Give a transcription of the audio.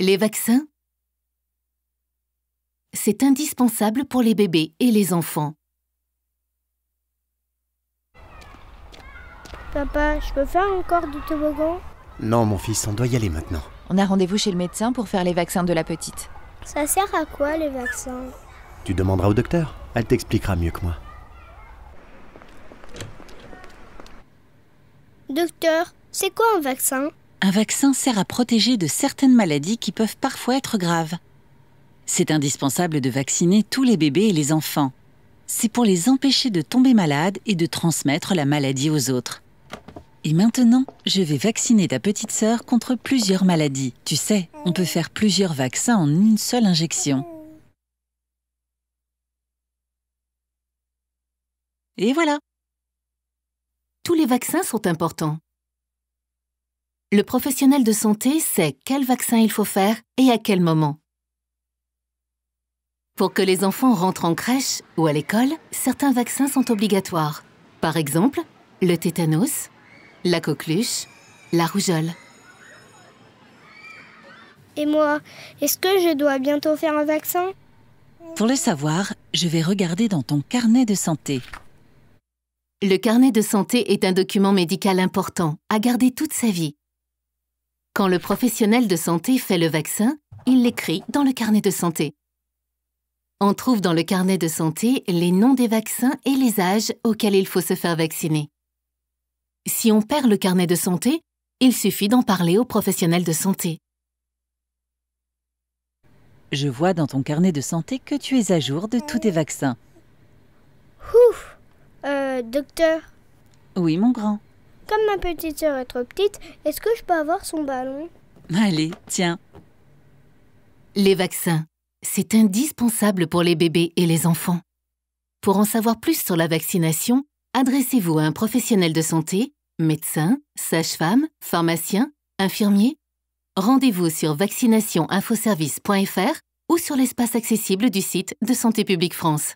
Les vaccins C'est indispensable pour les bébés et les enfants. Papa, je peux faire encore du toboggan Non, mon fils, on doit y aller maintenant. On a rendez-vous chez le médecin pour faire les vaccins de la petite. Ça sert à quoi les vaccins Tu demanderas au docteur, elle t'expliquera mieux que moi. Docteur, c'est quoi un vaccin un vaccin sert à protéger de certaines maladies qui peuvent parfois être graves. C'est indispensable de vacciner tous les bébés et les enfants. C'est pour les empêcher de tomber malades et de transmettre la maladie aux autres. Et maintenant, je vais vacciner ta petite sœur contre plusieurs maladies. Tu sais, on peut faire plusieurs vaccins en une seule injection. Et voilà Tous les vaccins sont importants le professionnel de santé sait quel vaccin il faut faire et à quel moment. Pour que les enfants rentrent en crèche ou à l'école, certains vaccins sont obligatoires. Par exemple, le tétanos, la coqueluche, la rougeole. Et moi, est-ce que je dois bientôt faire un vaccin Pour le savoir, je vais regarder dans ton carnet de santé. Le carnet de santé est un document médical important à garder toute sa vie. Quand le professionnel de santé fait le vaccin, il l'écrit dans le carnet de santé. On trouve dans le carnet de santé les noms des vaccins et les âges auxquels il faut se faire vacciner. Si on perd le carnet de santé, il suffit d'en parler au professionnel de santé. Je vois dans ton carnet de santé que tu es à jour de tous tes vaccins. Ouf euh, Docteur Oui, mon grand. Comme ma petite sœur est trop petite, est-ce que je peux avoir son ballon Allez, tiens. Les vaccins, c'est indispensable pour les bébés et les enfants. Pour en savoir plus sur la vaccination, adressez-vous à un professionnel de santé, médecin, sage-femme, pharmacien, infirmier. Rendez-vous sur vaccinationinfoservice.fr ou sur l'espace accessible du site de Santé publique France.